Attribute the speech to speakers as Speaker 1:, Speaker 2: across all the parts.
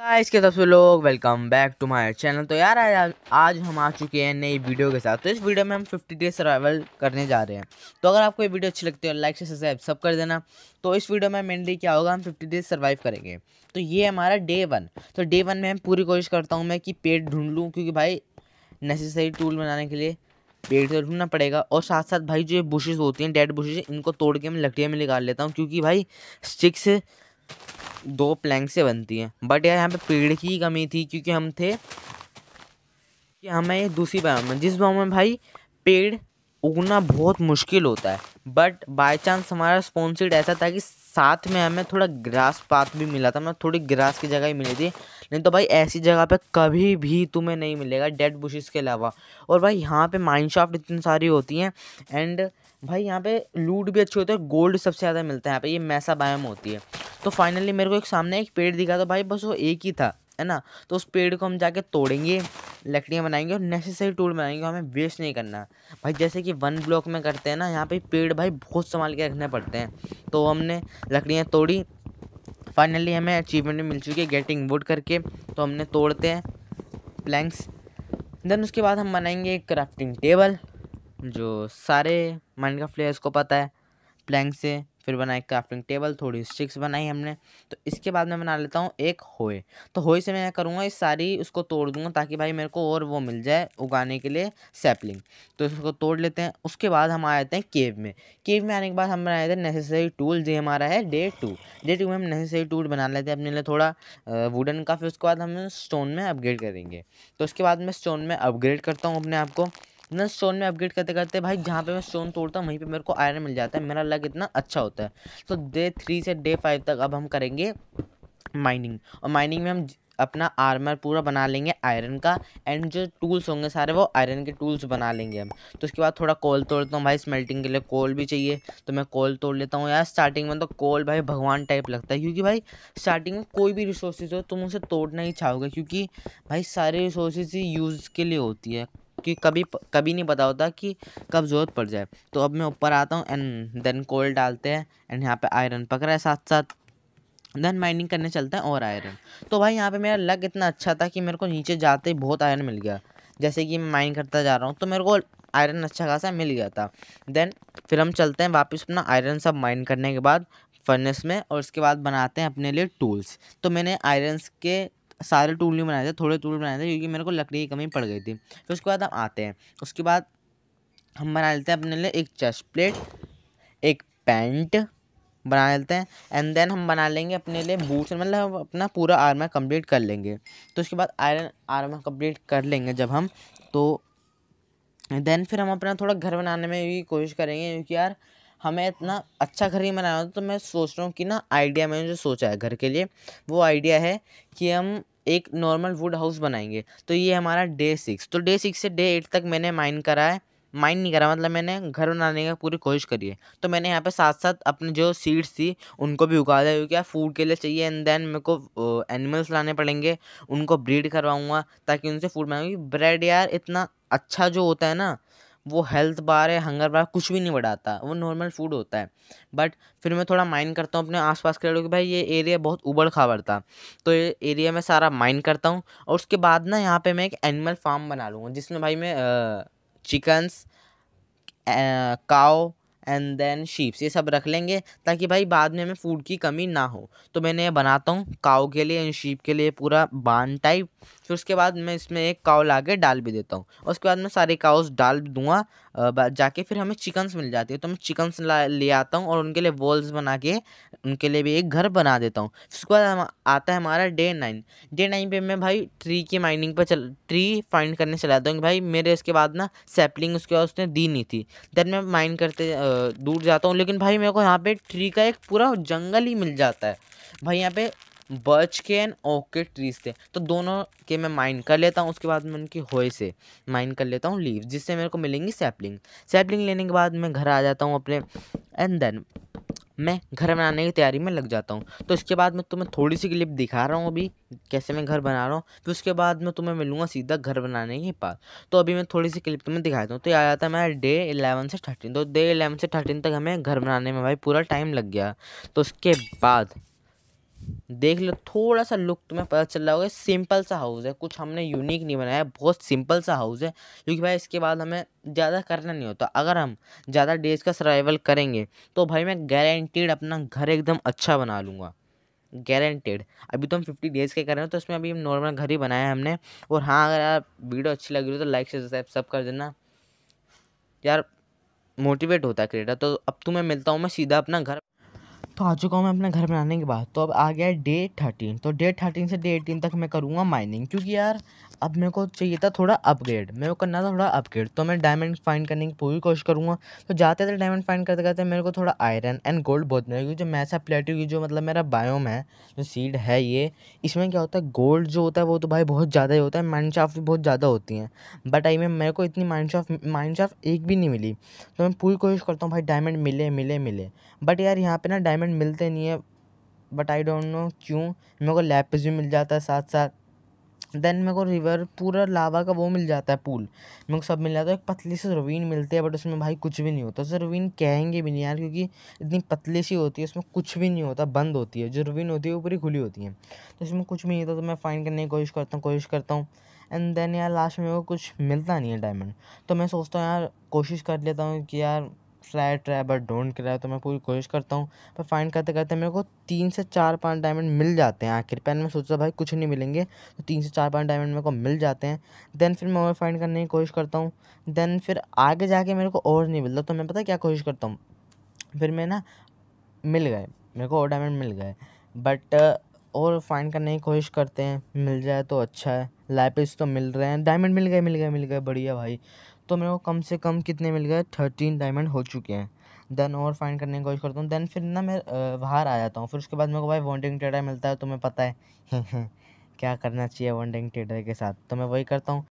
Speaker 1: guys के सबसे लोग welcome back to my channel तो यार आज, आज हम आ चुके हैं नई वीडियो के साथ तो इस वीडियो में हम 50 डेज सर्वाइवल करने जा रहे हैं तो अगर आपको ये वीडियो अच्छी लगती है लाइक से सब्सक्राइब सब कर देना तो इस वीडियो में मेनली क्या होगा हम 50 डेज सर्वाइव करेंगे तो ये हमारा डे वन तो डे वन में पूरी कोशिश करता हूँ मैं कि पेट ढूंढ लूँ क्योंकि भाई नेसेसरी टूल बनाने के लिए पेड़ से तो ढूंढना पड़ेगा और साथ साथ भाई जो बुशेज़ होती हैं डेड बुशेज़ इनको तोड़ के मैं लकड़ियाँ में निकाल लेता हूँ क्योंकि भाई स्टिक्स दो प्लैंक से बनती हैं बट यार यहाँ पे पेड़ की कमी थी क्योंकि हम थे कि हमें दूसरी बार में जिस गाँव में भाई पेड़ उगना बहुत मुश्किल होता है बट बाई चांस हमारा स्पॉन्सर्ड ऐसा था कि साथ में हमें थोड़ा ग्रास पात भी मिला था मतलब थोड़ी ग्रास की जगह ही मिली थी नहीं तो भाई ऐसी जगह पे कभी भी तुम्हें नहीं मिलेगा डेड बुशेस के अलावा और भाई यहाँ पे शॉफ्ट इतनी सारी होती हैं एंड भाई यहाँ पे लूट भी अच्छी होती है गोल्ड सबसे ज़्यादा मिलता है यहाँ पे ये मैसा बायम होती है तो फाइनली मेरे को एक सामने एक पेड़ दिखा तो भाई बस वो एक ही था है ना तो उस पेड़ को हम जाके तोड़ेंगे लकड़ियाँ बनाएंगे और नेसेसरी टूल बनाएंगे हमें वेस्ट नहीं करना भाई जैसे कि वन ब्लॉक में करते हैं ना यहाँ पे पेड़ भाई बहुत संभाल के रखने पड़ते हैं तो हमने लकड़ियाँ तोड़ी फाइनली हमें अचीवमेंट मिल चुकी है गेटिंग वुड करके तो हमने तोड़ते हैं प्लैंक्स देन उसके बाद हम बनाएंगे क्राफ्टिंग टेबल जो सारे माइनक्राफ्ट प्लेयर्स को पता है प्लैंक से फिर बनाए क्राफ्टिंग टेबल थोड़ी स्टिक्स बनाई हमने तो इसके बाद मैं बना लेता हूँ एक होए तो होए से मैं करूँगा इस सारी उसको तोड़ दूँगा ताकि भाई मेरे को और वो मिल जाए उगाने के लिए सैपलिंग तो इसको तोड़ लेते हैं उसके बाद हम आ जाते हैं केव में केव में आने के बाद हम लेते हैं नेसेसरी टूल जो हमारा है डे टू डे टू में हम नेसेसरी टूल बना लेते हैं अपने लिए थोड़ा वुडन का फिर उसके बाद हम स्टोन में अपग्रेड करेंगे तो उसके बाद मैं स्टोन में अपग्रेड करता हूँ अपने आप को इतना स्टोन में अपग्रेड करते करते भाई जहाँ पे मैं स्टोन तोड़ता हूँ वहीं पे मेरे को आयरन मिल जाता है मेरा लग इतना अच्छा होता है तो डे थ्री से डे फाइव तक अब हम करेंगे माइनिंग और माइनिंग में हम अपना आर्मर पूरा बना लेंगे आयरन का एंड जो टूल्स होंगे सारे वो आयरन के टूल्स बना लेंगे हम तो उसके बाद थोड़ा कोल तोड़ता हूँ भाई स्मेल्टिंग के लिए कोल भी चाहिए तो मैं कोल तोड़ लेता हूँ यार स्टार्टिंग में तो कोल भाई भगवान टाइप लगता है क्योंकि भाई स्टार्टिंग में कोई भी रिसोर्सेज हो तुम उसे तोड़ना ही चाहोगे क्योंकि भाई सारे रिसोर्सेज ही यूज़ के लिए होती है कि कभी कभी नहीं पता होता कि कब ज़रूरत पड़ जाए तो अब मैं ऊपर आता हूँ एंड देन कोल डालते हैं एंड यहाँ पे आयरन पकड़ा है साथ साथ देन माइनिंग करने चलते हैं और आयरन तो भाई यहाँ पे मेरा लक इतना अच्छा था कि मेरे को नीचे जाते ही बहुत आयरन मिल गया जैसे कि मैं माइन करता जा रहा हूँ तो मेरे को आयरन अच्छा खासा मिल गया था देन फिर हम चलते हैं वापस अपना आयरन सब माइन करने के बाद फर्नेस में और उसके बाद बनाते हैं अपने लिए टूल्स तो मैंने आयरन्स के सारे टूल नहीं बनाए थे थोड़े टूल बनाए थे क्योंकि मेरे को लकड़ी की कमी पड़ गई थी फिर तो उसके बाद हम आते हैं उसके बाद हम बना लेते हैं अपने लिए एक चेस्ट प्लेट एक पैंट बना लेते हैं एंड देन हम बना लेंगे अपने लिए बूट्स मतलब हम अपना पूरा आर्मर कंप्लीट कर लेंगे तो उसके बाद आयरन आर्मर कंप्लीट कर लेंगे जब हम तो देन फिर हम अपना थोड़ा घर बनाने में भी कोशिश करेंगे क्योंकि यार हमें इतना अच्छा घर ही बनाना होता तो मैं सोच रहा हूँ कि ना आइडिया मैंने जो सोचा है घर के लिए वो आइडिया है कि हम एक नॉर्मल वुड हाउस बनाएंगे तो ये हमारा डे सिक्स तो डे सिक्स से डे एट तक मैंने माइन करा है माइंड नहीं करा मतलब मैंने घर बनाने की पूरी कोशिश करी है तो मैंने यहाँ पे साथ साथ अपने जो सीड्स थी उनको भी उगा दिया क्योंकि फूड के लिए चाहिए एंड देन मेरे को एनिमल्स लाने पड़ेंगे उनको ब्रीड करवाऊँगा ताकि उनसे फूड बनाऊँगी ब्रेड यार इतना अच्छा जो होता है ना वो हेल्थ बार है हंगर बार कुछ भी नहीं बढ़ाता वो नॉर्मल फूड होता है बट फिर मैं थोड़ा माइंड करता हूँ अपने आसपास के लोगों कि भाई ये एरिया बहुत उबड़ खाबड़ था तो ये एरिया में सारा माइंड करता हूँ और उसके बाद ना यहाँ पर मैं एक एनिमल फार्म बना लूँगा जिसमें भाई मैं chickens cow and then sheeps ये सब रख लेंगे ताकि भाई बाद में हमें फूड की कमी ना हो तो मैंने ये बनाता हूँ काव के लिए एंड शीप के लिए पूरा बान टाइप फिर उसके बाद मैं इसमें एक काओ ला के डाल भी देता हूँ उसके बाद मैं सारे काउस डाल दूँगा जाके फिर हमें चिकन्स मिल जाती है तो मैं चिकन्स ले आता हूँ और उनके लिए वॉल्स बना के उनके लिए भी एक घर बना देता हूँ उसके बाद हम आता है हमारा डे नाइन डे नाइन पे मैं भाई ट्री की माइनिंग पर चल ट्री फाइंड करने चला जाता हूँ भाई मेरे इसके बाद ना सैपलिंग उसके बाद उसने दी नहीं थी देन मैं माइन करते आ, दूर जाता हूँ लेकिन भाई मेरे को यहाँ पे ट्री का एक पूरा जंगल ही मिल जाता है भाई यहाँ पे बर्च के एंड ओक के ट्रीज थे तो दोनों के मैं माइन कर लेता हूँ उसके बाद मैं उनकी होए से माइन कर लेता हूँ लीव जिससे मेरे को मिलेंगी सैपलिंग सैपलिंग लेने के बाद मैं घर आ जाता हूँ अपने एंड देन मैं घर बनाने की तैयारी में लग जाता हूँ तो इसके बाद मैं तुम्हें थोड़ी सी क्लिप दिखा रहा हूँ अभी कैसे मैं घर बना रहा हूँ फिर उसके बाद मैं तुम्हें मिलूँगा सीधा घर बनाने के पास तो अभी मैं थोड़ी सी क्लिप तुम्हें दिखा देता हूँ तो याद आता है मैं डे इलेवन से थर्टीन तो डे इलेवन से थर्टीन तक हमें घर बनाने में भाई पूरा टाइम लग गया तो उसके बाद देख लो थोड़ा सा लुक तुम्हें पता चल रहा होगा सिंपल सा हाउस है कुछ हमने यूनिक नहीं बनाया बहुत सिंपल सा हाउस है क्योंकि भाई इसके बाद हमें ज़्यादा करना नहीं होता अगर हम ज़्यादा डेज का सर्वाइवल करेंगे तो भाई मैं गारंटीड अपना घर एकदम अच्छा बना लूँगा गारंटेड अभी तो हम फिफ्टी डेज़ के कर रहे हैं तो उसमें अभी नॉर्मल घर ही बनाया है हमने और हाँ अगर यार वीडियो अच्छी लगी हो तो लाइक से सब्सक्राइब सब कर देना यार मोटिवेट होता है क्रिएटर तो अब तुम्हें मिलता हूँ मैं सीधा अपना घर तो आ चुका हूँ मैं अपने घर बनाने के बाद तो अब आ गया है डे थर्टीन तो डे थर्टीन से डे एटीन तक मैं करूँगा माइनिंग क्योंकि यार अब मेरे को चाहिए था थोड़ा अपग्रेड मेरे को करना था थोड़ा अपग्रेड तो मैं डायमंड फाइंड करने की पूरी कोशिश करूँगा तो जाते थे डायमंड फाइंड करते करते मेरे को थोड़ा आयरन एंड गोल्ड बहुत मिला क्योंकि जो मैसा प्लेट की जो मतलब मेरा बायोम है जो सीड है ये इसमें क्या होता है गोल्ड जो होता है वो तो भाई बहुत ज़्यादा ही होता है माइंड शाफ्ट भी बहुत ज़्यादा होती हैं बट आई में मेरे को इतनी माइंड शाफ्ट माइंड शाफ्ट एक भी नहीं मिली तो मैं पूरी कोशिश करता हूँ भाई डायमंड मिले मिले मिले बट यार यहाँ पर ना डायमंड मिलते नहीं है बट आई डोंट नो क्यों मेरे को लैपस भी मिल जाता है साथ साथ देन मेरे को रिवर पूरा लावा का वो मिल जाता है पूल मेरे को सब मिल जाता है एक पतली सी रवीन मिलती है बट उसमें भाई कुछ भी नहीं होता उसे रवीन कहेंगे भी नहीं यार क्योंकि इतनी पतली सी होती है उसमें कुछ भी नहीं होता बंद होती है जो रवीन होती है वो पूरी खुली होती है तो उसमें कुछ भी नहीं होता तो मैं फाइंड करने की कोशिश करता हूँ कोशिश करता हूँ एंड देन यार लास्ट में वो कुछ मिलता नहीं है डायमंड तो मैं सोचता हूँ यार कोशिश कर लेता हूँ कि यार ट्राई ट्राई बट डोंट है तो मैं पूरी कोशिश करता हूँ पर फाइंड करते करते मेरे को तीन से चार पाँच डायमंड मिल जाते हैं आखिर पहले मैं सोचा भाई कुछ नहीं मिलेंगे तो तीन से चार पाँच डायमंड मेरे को मिल जाते हैं देन फिर मैं और फाइंड करने की कोशिश करता हूँ देन फिर आगे जाके मेरे को और नहीं मिलता तो मैं पता क्या कोशिश करता हूँ फिर मैं ना मिल गए मेरे को और डायमंड मिल गए बट और फाइंड करने की कोशिश करते हैं मिल जाए तो अच्छा है लाइपिस तो मिल रहे हैं डायमंड मिल गए मिल गए मिल गए बढ़िया भाई तो मेरे को कम से कम कितने मिल गए थर्टीन डायमंड हो चुके हैं देन और फाइंड करने की कोशिश करता हूँ देन फिर ना मैं बाहर आ जाता हूँ फिर उसके बाद मेरे को भाई वॉन्टिंग ट्रेडर मिलता है तुम्हें पता है क्या करना चाहिए वॉन्टिंग ट्रेडर के साथ तो मैं वही करता हूँ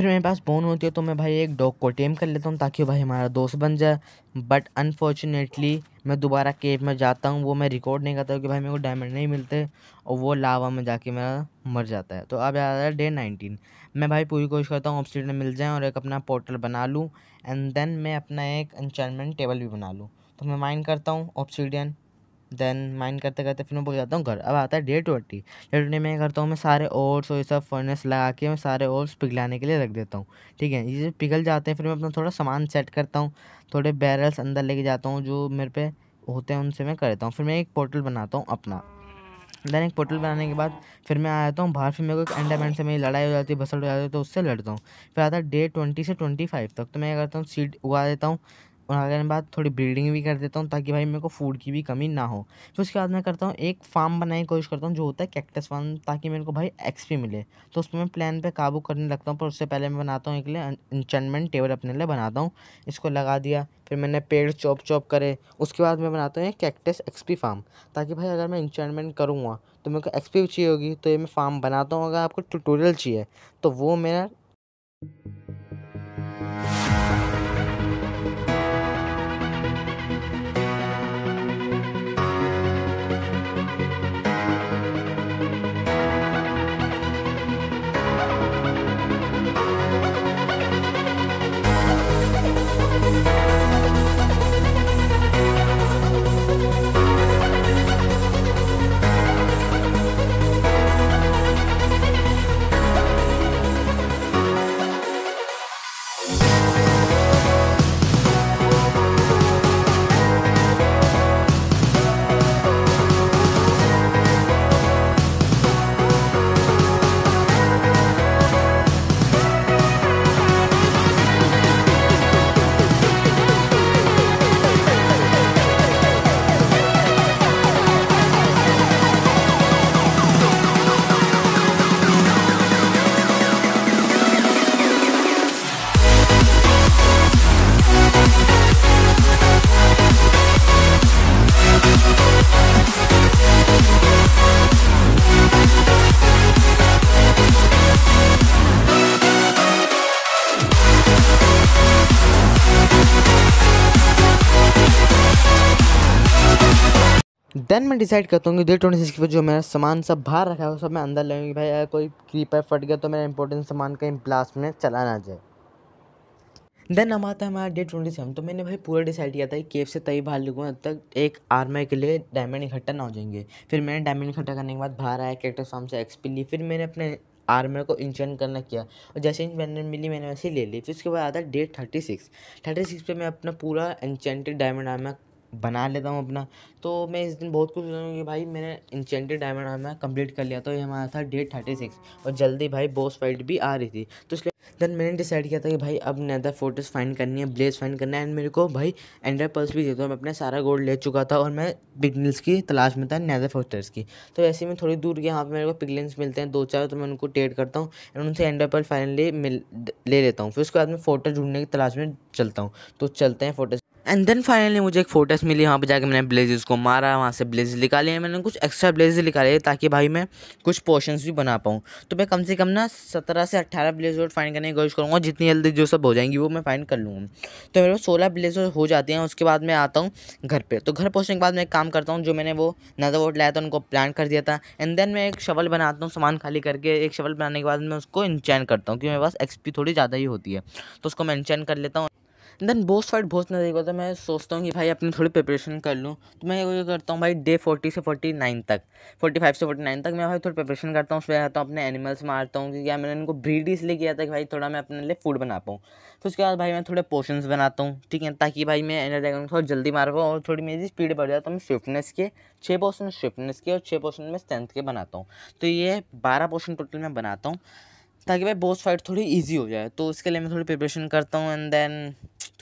Speaker 1: फिर मेरे पास बोन होती है तो मैं भाई एक डॉग को टेम कर लेता हूँ ताकि भाई हमारा दोस्त बन जाए बट अनफॉर्चुनेटली मैं दोबारा केव में जाता हूँ वो मैं रिकॉर्ड नहीं करता क्योंकि भाई मेरे को डायमंड नहीं मिलते और वो लावा में जाके मेरा मर जाता है तो अब आ रहा है डे नाइनटीन मैं भाई पूरी कोशिश करता हूँ ऑप्सीड मिल जाए और एक अपना पोर्टल बना लूँ एंड देन मैं अपना एक इंचमेंट टेबल भी बना लूँ तो मैं माइंड करता हूँ ऑप्शीडियन देन माइंड करते करते फिर मैं बोल जाता हूँ घर अब आता है डे ट्वेंटी डे ट्वेंटी मैं करता हूँ मैं सारे ओट्स और ये सब फर्नेस लगा के मैं सारे ओट्स पिघलाने के लिए रख देता हूँ ठीक है ये पिघल जाते हैं फिर मैं अपना थोड़ा सामान सेट करता हूँ थोड़े बैरल्स अंदर लेके जाता हूँ जो मेरे पे होते हैं उनसे मैं कर देता हूँ फिर मैं एक पोर्टल बनाता हूँ अपना देन एक पोर्टल बनाने के बाद फिर मैं आ जाता हूँ बाहर फिर मेरे को एक एंडामेंट से मेरी लड़ाई हो जाती है बसड़ हो जाती है तो उससे लड़ता हूँ फिर आता है डे ट्वेंटी से ट्वेंटी फाइव तक तो मैं क्या करता हूँ सीड उगा देता हूँ और आगे बाद थोड़ी ब्रीडिंग भी कर देता हूँ ताकि भाई मेरे को फूड की भी कमी ना हो फिर उसके बाद मैं करता हूँ एक फार्म बनाने की कोशिश करता हूँ जो होता है कैक्टस फार्म ताकि मेरे को भाई एक्सपी मिले तो उसमें मैं प्लान पर काबू करने लगता हूँ पर उससे पहले मैं बनाता हूँ एक लिए इंचनमेंट टेबल अपने लिए बनाता हूँ इसको लगा दिया फिर मैंने पेड़ चॉप चॉप करे उसके बाद मैं बनाता हूँ एक कैक्टस एक्सपी फार्म ताकि भाई अगर मैं इंचनमेंट करूँगा तो मेरे को एक्सपी चाहिए होगी तो ये मैं फार्म बनाता हूँ अगर आपको ट्यूटोरियल चाहिए तो वो मेरा देन मैं डिसाइड करता हूँ कि डेट ट्वेंटी सिक्स पर जो मेरा सामान सब बाहर रखा है वो सब मैं अंदर ले भाई अगर कोई क्रीपर फट गया तो मेरा इंपॉर्टेंट सामान कहीं ब्लास्ट में चला ना जाए देन हम आता है हमारा डे ट्वेंटी सेवन तो मैंने भाई पूरा डिसाइड किया था कि केफ से तभी बाहर निकलूँगा तब तक एक आर्मर के लिए डायमंड इकट्ठा ना हो जाएंगे फिर मैंने डायमंड इकट्ठा करने के बाद बाहर आया कैरेक्टर फार्म से एक्सपी ली फिर मैंने अपने आर्मर को इंचेंट करना किया और जैसे इंचमेंट मिली मैंने वैसे ही ले ली फिर उसके बाद आता है date thirty six thirty six पर मैं अपना पूरा इंचेंटेड डायमंड आर्मर बना लेता हूँ अपना तो मैं इस दिन बहुत खुश होता हूँ कि भाई मैंने इंचेंटेड डायमंड आर्मर कंप्लीट कर लिया तो ये हमारा था डेट थर्टी सिक्स और जल्दी भाई बॉस फाइट भी आ रही थी तो इसलिए देन मैंने डिसाइड किया था कि भाई अब नैदर फोटोज़ फाइंड करनी है ब्लेस फाइंड करना है एंड मेरे को भाई एंडर पल्स भी देता हूँ मैं अपना सारा गोल्ड ले चुका था और मैं बिगनल्स की तलाश में था नैदर फोटर्स की तो ऐसे में थोड़ी दूर गया यहाँ पर मेरे को पिगलेंस मिलते हैं दो चार तो मैं उनको टेट करता हूँ एंड उनसे एंडर पर्स फाइनली मिल ले लेता हूँ फिर उसके बाद मैं फोटो ढूंढने की तलाश में चलता हूँ तो चलते हैं फोटो एंड देन फाइनली मुझे एक फोटोस मिली वहाँ पर जाके मैंने ब्लेजेस को मारा वहाँ से ब्लेजेस निकाले मैंने कुछ एक्स्ट्रा ब्लेजेस निकाले ताकि भाई मैं कुछ पोर्शंस भी बना पाऊँ तो मैं कम से कम ना सत्रह से अट्ठारह ब्लेजर फाइंड करने की कोशिश करूँगा जितनी जल्दी जो सब हो जाएंगी वो मैं फाइंड कर लूँगा तो मेरे पास सोलह ब्लेजर हो जाते हैं उसके बाद मैं आता हूँ घर पर तो घर पहुँचने के बाद मैं एक काम करता हूँ जो मैंने वो नदर वोट लाया था उनको प्लान कर दिया था एंड देन मैं एक शवल बनाता हूँ सामान खाली करके एक शवल बनाने के बाद मैं उसको इंचैन करता हूँ क्योंकि मेरे पास एक्सपी थोड़ी ज़्यादा ही होती है तो उसको मैं इंचैन कर लेता हूँ देन बहुत फाइट बहुत नज़दीक होता है मैं सोचता हूँ कि भाई अपनी थोड़ी प्रिपरेशन कर लूँ तो मैं ये करता हूँ भाई डे फोर्टी से फोर्टी नाइन तक फोर्टी फाइव से फोर्टी नाइन तक मैं भाई थोड़ी प्रिपरेशन करता हूँ उसमें रहता हूँ अपने एनिमल्स मारता हूँ क्योंकि यार मैंने इनको ब्रीड इसलिए किया था कि भाई थोड़ा मैं अपने लिए फूड बना पाऊँ फिर उसके बाद भाई मैं थोड़े पोशंस बनाता हूँ ठीक है ताकि भाई मैं एनर ड्रैगन थोड़ा जल्दी मार पाऊँ और थोड़ी मेरी स्पीड बढ़ जाए तो मैं स्विफ्टनेस के छः पोर्शन स्विफ्टनेस के और छः पोशन में स्ट्रेंथ के बनाता हूँ तो ये बारह पोर्सन टोटल मैं बनाता हूँ ताकि भाई बॉस फाइट थोड़ी इजी हो जाए तो इसके लिए मैं थोड़ी प्रिपरेशन करता हूँ एंड देन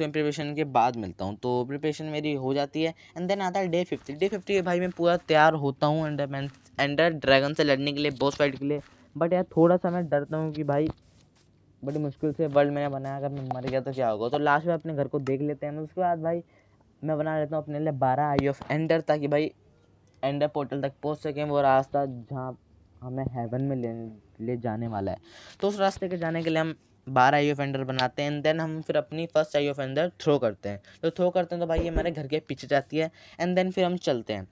Speaker 1: मैं प्रिपरेशन के बाद मिलता हूँ तो प्रिपरेशन मेरी हो जाती है एंड देन आता है डे फिफ्टी डे फिफ्टी के भाई मैं पूरा तैयार होता हूँ एंड मैं एंडर ड्रैगन से लड़ने के लिए बॉस फाइट के लिए बट यार थोड़ा सा मैं डरता हूँ कि भाई बड़ी मुश्किल से वर्ल्ड मैंने बनाया अगर मैं मर गया तो क्या होगा तो लास्ट में अपने घर को देख लेते हैं उसके बाद भाई मैं बना लेता हूँ अपने लिए बारह आई ऑफ एंडर ताकि भाई एंडर पोर्टल तक पहुँच सकें वो रास्ता जहाँ हमें हेवन में लेने ले जाने वाला है तो उस रास्ते के जाने के लिए हम बारह आई फेंडर बनाते हैं एंड देन हम फिर अपनी फर्स्ट आई फेंडर थ्रो करते हैं तो थ्रो करते हैं तो भाई ये हमारे घर के पीछे जाती है एंड देन फिर हम चलते हैं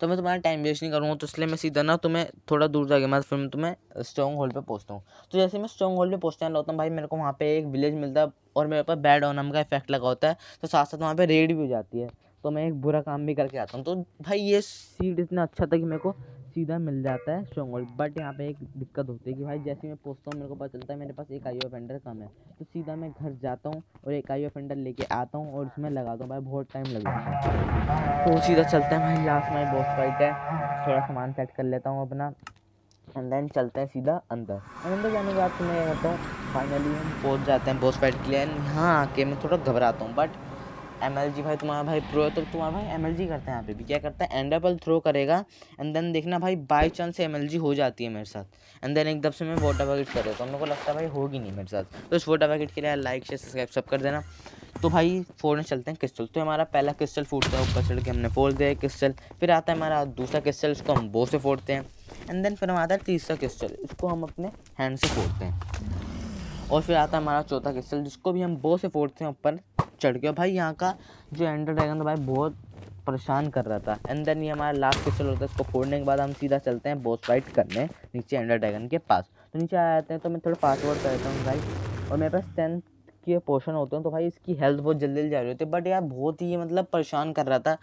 Speaker 1: तो मैं तुम्हारा टाइम वेस्ट नहीं करूँगा तो इसलिए मैं सीधा ना तुम्हें थोड़ा दूर जाके मैं फिर तुम्हें स्ट्रॉन्ग होल्ड पर पहुँचता हूँ तो जैसे मैं स्ट्रॉन्ग होल्ड पर पहुँचने वाला हूँ भाई मेरे को वहाँ पे एक विलेज मिलता है और मेरे ऊपर बैड ऑनम का इफेक्ट लगा होता है तो साथ साथ वहाँ पर रेड भी हो जाती है तो मैं एक बुरा काम भी करके आता हूँ तो भाई ये सीट इतना अच्छा था कि मेरे को सीधा मिल जाता है स्ट्रॉन्ग होल्ड बट यहाँ पे एक दिक्कत होती है कि भाई जैसे मैं पूछता हूँ मेरे को पता चलता है मेरे पास एक आई ऑफेंडर कम है तो सीधा मैं घर जाता हूँ और एक आई ऑफेंडर लेके आता हूँ और उसमें लगाता हूँ भाई बहुत टाइम लग जाता है तो सीधा चलता है भाई लास्ट में बहुत फाइट है थोड़ा सामान सेट कर लेता हूँ अपना एंड देन चलते हैं सीधा अंदर अंदर जाने के बाद मैं बताता हूँ फाइनली हम पहुँच जाते हैं बॉस फाइट के लिए एंड यहाँ आके मैं थोड़ा घबराता हूँ बट एम एल जी भाई तुम्हारा भाई प्रो तो तुम्हारा भाई एम एल जी करता है यहाँ पे भी क्या करता है एंडरबल थ्रो करेगा एंड देन देखना भाई by chance M L G हो जाती है मेरे साथ एंड देन एकदम से मैं वोटा वैकेट कर देता हूँ मेरे को लगता है भाई होगी नहीं मेरे साथ तो उस वोटा पैकेट के लिए लाइक शेयर सब्सक्राइब सब कर देना तो भाई फोड़ने चलते हैं क्रिस्टल तो हमारा पहला क्रिस्टल फूटता है ऊपर चढ़ के हमने फोड़ दिया क्रिस्टल फिर आता है हमारा दूसरा क्रिस्टल उसको हम बो से फोड़ते हैं एंड देन फिर हमारा तीसरा क्रिस्टल उसको हम अपने हैंड से फोड़ते हैं और फिर आता है हमारा चौथा क्रिस्टल जिसको भी हम बो से फोड़ते हैं ऊपर चढ़ गया भाई यहाँ का जो एंडर ड्रैगन था भाई बहुत परेशान कर रहा था एंड देन ये हमारा लास्ट क्वेश्चन होता है इसको फोड़ने के बाद हम सीधा चलते हैं बॉस फाइट करने नीचे एंडर ड्रैगन के पास तो नीचे आ जाते हैं तो मैं थोड़ा फास्ट वर्ड कर देता हूँ भाई और मेरे पास टेंथ के पोर्शन होते हैं तो भाई इसकी हेल्थ बहुत जल्दी जल्दी जा रही होती है बट यार बहुत ही मतलब परेशान कर रहा था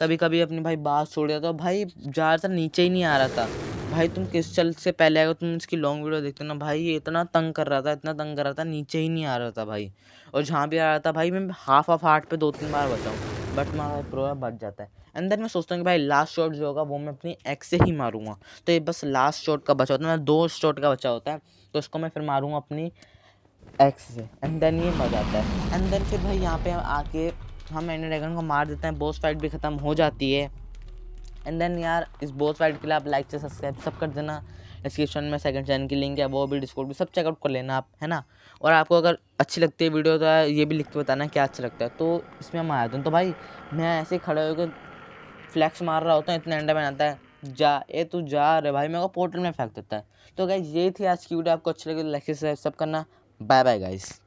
Speaker 1: कभी कभी अपने भाई बास छोड़ देता तो भाई ज़्यादातर नीचे ही नहीं आ रहा था भाई तुम किस चल से पहले आएगा तुम इसकी लॉन्ग वीडियो देखते हो ना भाई ये इतना तंग कर रहा था इतना तंग कर रहा था नीचे ही नहीं आ रहा था भाई और जहाँ भी आ रहा था भाई मैं हाफ ऑफ हार्ट पे दो तीन बार बचाऊँ बट मेरा प्रोग्राम बच जाता है अंदर मैं सोचता हूँ कि भाई लास्ट शॉट जो होगा वो मैं अपनी एक्स से ही मारूंगा तो ये बस लास्ट शॉट का बचा होता है दो शॉट का बचा होता है तो उसको मैं फिर मारूंगा अपनी एक्स से एंड देन ये मजा आता है एंड देन फिर भाई यहाँ पे आके हम एंड ड्रैगन को मार देते हैं बॉस फाइट भी ख़त्म हो जाती है एंड देन यार इस बोथ फाइट के लिए आप लाइक से सब्सक्राइब सब कर देना डिस्क्रिप्शन में सेकंड चैनल की लिंक है वो भी डिस्कोड भी सब चेकआउट कर लेना आप है ना और आपको अगर अच्छी लगती है वीडियो तो ये भी लिख के बताना क्या अच्छा लगता है तो इसमें हम आया था तो, तो भाई मैं ऐसे खड़े होकर फ्लैक्स मार रहा होता हूँ इतना अंडा बनाता है जा ए तू जा रे भाई मेरे को पोर्टल में फेंक देता है तो गाइज ये थी आज की वीडियो आपको अच्छी लगी लाइक से सब करना बाय बाय गाइज़